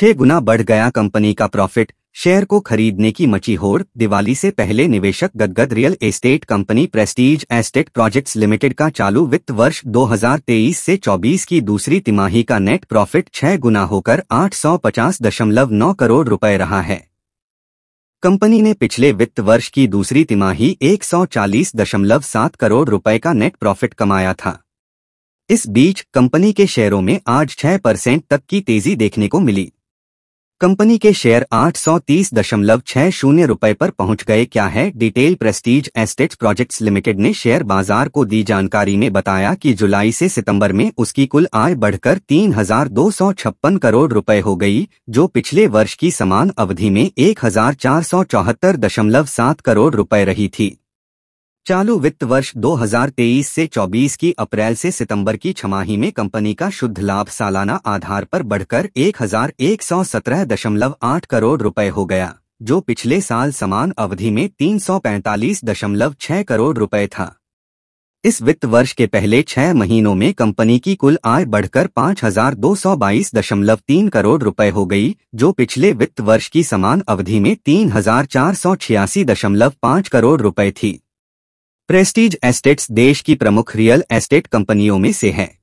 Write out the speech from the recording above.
छह गुना बढ़ गया कंपनी का प्रॉफिट शेयर को खरीदने की मची होड़ दिवाली से पहले निवेशक गदगद real estate company Prestige Estate Projects Limited का चालू वित्त वर्ष 2023 से 24 की दूसरी तिमाही का नेट प्रॉफिट छह गुना होकर 850.9 करोड़ रुपए रहा है कंपनी ने पिछले वित्त वर्ष की दूसरी तिमाही 140.7 करोड़ रुपए का नेट प्रॉफिट कमाया था इस बीच कंपनी के शेयरों में आज छह परसेंट तक की तेजी देखने को मिली कंपनी के शेयर आठ सौ तीस दशमलव छह शून्य रूपए पर पहुंच गए क्या है detail Prestige Estate Projects Limited ने शेयर बाजार को दी जानकारी में बताया कि जुलाई से सितंबर में उसकी कुल आय बढ़कर तीन हजार दो सौ छप्पन करोड़ रुपए हो गई जो पिछले वर्ष की समान अवधि में एक हजार चार सौ चौहत्तर दशमलव सात करोड़ रुपए रही थी चालू वित्त वर्ष 2023 से 24 की अप्रैल से सितंबर की छमाही में कंपनी का शुद्ध लाभ सालाना आधार पर बढ़कर 1117.8 करोड़ रुपए हो गया जो पिछले साल समान अवधि में 345.6 करोड़ रुपए था इस वित्त वर्ष के पहले छह महीनों में कंपनी की कुल आय बढ़कर 5,222.3 करोड़ रुपए हो गई जो पिछले वित्त वर्ष की समान अवधि में 3,486.5 करोड़ रुपए थी प्रेस्टीज एस्टेट्स देश की प्रमुख रियल एस्टेट कंपनियों में से हैं